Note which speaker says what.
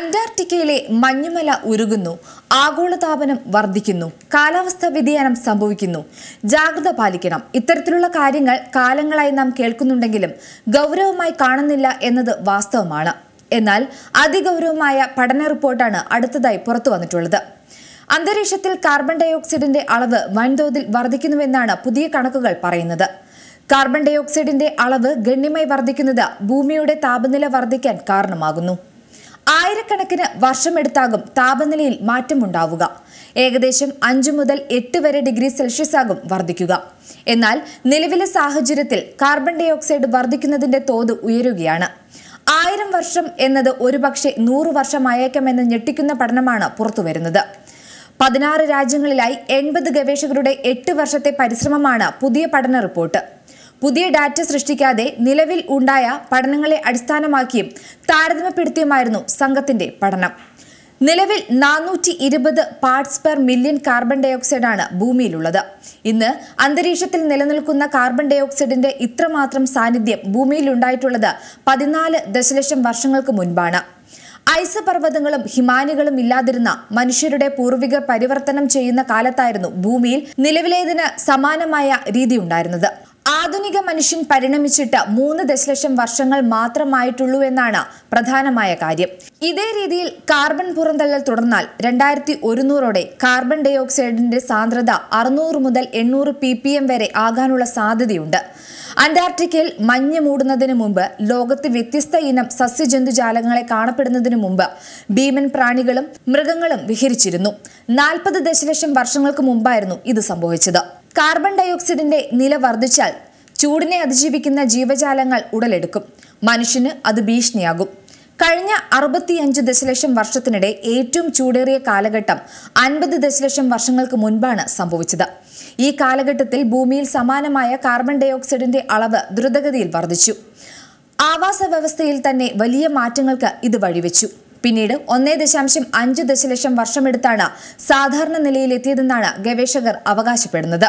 Speaker 1: അന്റാർട്ടിക്കയിലെ മഞ്ഞുമല ഉരുകുന്നു ആഗോളതാപനം വർദ്ധിക്കുന്നു കാലാവസ്ഥാ വ്യതിയാനം സംഭവിക്കുന്നു ജാഗ്രത പാലിക്കണം ഇത്തരത്തിലുള്ള കാര്യങ്ങൾ കാലങ്ങളായി നാം കേൾക്കുന്നുണ്ടെങ്കിലും ഗൗരവമായി കാണുന്നില്ല എന്നത് വാസ്തവമാണ് എന്നാൽ അതിഗൗരവമായ പഠന റിപ്പോർട്ടാണ് അടുത്തതായി പുറത്തു വന്നിട്ടുള്ളത് അന്തരീക്ഷത്തിൽ കാർബൺ ഡൈ ഓക്സൈഡിന്റെ അളവ് വൻതോതിൽ വർദ്ധിക്കുന്നുവെന്നാണ് പുതിയ കണക്കുകൾ പറയുന്നത് കാർബൺ ഡൈ ഓക്സൈഡിന്റെ അളവ് ഗണ്യമായി വർദ്ധിക്കുന്നത് ഭൂമിയുടെ താപനില വർദ്ധിക്കാൻ കാരണമാകുന്നു ആയിരക്കണക്കിന് വർഷമെടുത്താകും താപനിലയിൽ മാറ്റമുണ്ടാവുക ഏകദേശം അഞ്ചു മുതൽ എട്ട് വരെ ഡിഗ്രി സെൽഷ്യസ് ആകും വർദ്ധിക്കുക എന്നാൽ നിലവിലെ സാഹചര്യത്തിൽ കാർബൺ ഡൈ ഓക്സൈഡ് വർദ്ധിക്കുന്നതിന്റെ തോത് ഉയരുകയാണ് ആയിരം വർഷം എന്നത് ഒരുപക്ഷെ നൂറ് വർഷമായേക്കാമെന്ന് ഞെട്ടിക്കുന്ന പഠനമാണ് പുറത്തുവരുന്നത് പതിനാറ് രാജ്യങ്ങളിലായി എൺപത് ഗവേഷകരുടെ എട്ട് വർഷത്തെ പരിശ്രമമാണ് പുതിയ പഠന റിപ്പോർട്ട് പുതിയ ഡാറ്റ സൃഷ്ടിക്കാതെ നിലവിൽ ഉണ്ടായ പഠനങ്ങളെ അടിസ്ഥാനമാക്കിയും താരതമ്യപ്പെടുത്തിയുമായിരുന്നു സംഘത്തിന്റെ പഠനം നിലവിൽ നാനൂറ്റി ഇരുപത് പാർട്സ് പെർ മില്യൺ കാർബൺ ഡയോക്സൈഡാണ് ഭൂമിയിലുള്ളത് ഇന്ന് അന്തരീക്ഷത്തിൽ നിലനിൽക്കുന്ന കാർബൺ ഡയോക്സൈഡിന്റെ ഇത്രമാത്രം സാന്നിധ്യം ഭൂമിയിൽ ഉണ്ടായിട്ടുള്ളത് പതിനാല് ദശലക്ഷം വർഷങ്ങൾക്ക് മുൻപാണ് ഐസ് പർവ്വതങ്ങളും ഹിമാനികളും ഇല്ലാതിരുന്ന മനുഷ്യരുടെ പൂർവികർ പരിവർത്തനം ചെയ്യുന്ന കാലത്തായിരുന്നു ഭൂമിയിൽ നിലവിലേതിന് സമാനമായ രീതി ഉണ്ടായിരുന്നത് മനുഷ്യൻ പരിണമിച്ചിട്ട് മൂന്ന് ദശലക്ഷം വർഷങ്ങൾ മാത്രമായിട്ടുള്ളൂ എന്നാണ് പ്രധാനമായ കാര്യം ഇതേ രീതിയിൽ കാർബൺ പുറന്തള്ളൽ തുടർന്നാൽ രണ്ടായിരത്തി ഒരുന്നൂറോടെ കാർബൺ ഡൈ ഓക്സൈഡിന്റെ സാന്ദ്രത അറുന്നൂറ് മുതൽ എണ്ണൂറ് പി പി എം വരെ ആകാനുള്ള സാധ്യതയുണ്ട് അന്റാർട്ടിക്കയിൽ മഞ്ഞ് മൂടുന്നതിന് മുമ്പ് ലോകത്ത് വ്യത്യസ്ത ഇനം സസ്യജന്തുജാലങ്ങളെ കാണപ്പെടുന്നതിന് മുമ്പ് ഭീമൻ പ്രാണികളും മൃഗങ്ങളും വിഹരിച്ചിരുന്നു നാൽപ്പത് ദശലക്ഷം വർഷങ്ങൾക്ക് മുമ്പായിരുന്നു ഇത് സംഭവിച്ചത് കാർബൺ ഡയോക്സൈഡിന്റെ നില വർദ്ധിച്ചാൽ ചൂടിനെ അതിജീവിക്കുന്ന ജീവജാലങ്ങൾ ഉടലെടുക്കും മനുഷ്യന് അത് ഭീഷണിയാകും കഴിഞ്ഞ അറുപത്തിയഞ്ച് ദശലക്ഷം വർഷത്തിനിടെ ഏറ്റവും ചൂടേറിയ കാലഘട്ടം അൻപത് ദശലക്ഷം വർഷങ്ങൾക്ക് മുൻപാണ് സംഭവിച്ചത് ഈ കാലഘട്ടത്തിൽ ഭൂമിയിൽ സമാനമായ കാർബൺ ഡൈ ഓക്സൈഡിന്റെ അളവ് ദ്രുതഗതിയിൽ വർദ്ധിച്ചു ആവാസ വ്യവസ്ഥയിൽ തന്നെ വലിയ മാറ്റങ്ങൾക്ക് ഇത് വഴിവെച്ചു പിന്നീട് ഒന്നേ ദശാംശം അഞ്ച് ദശലക്ഷം വർഷമെടുത്താണ് സാധാരണ നിലയിലെത്തിയതെന്നാണ് ഗവേഷകർ അവകാശപ്പെടുന്നത്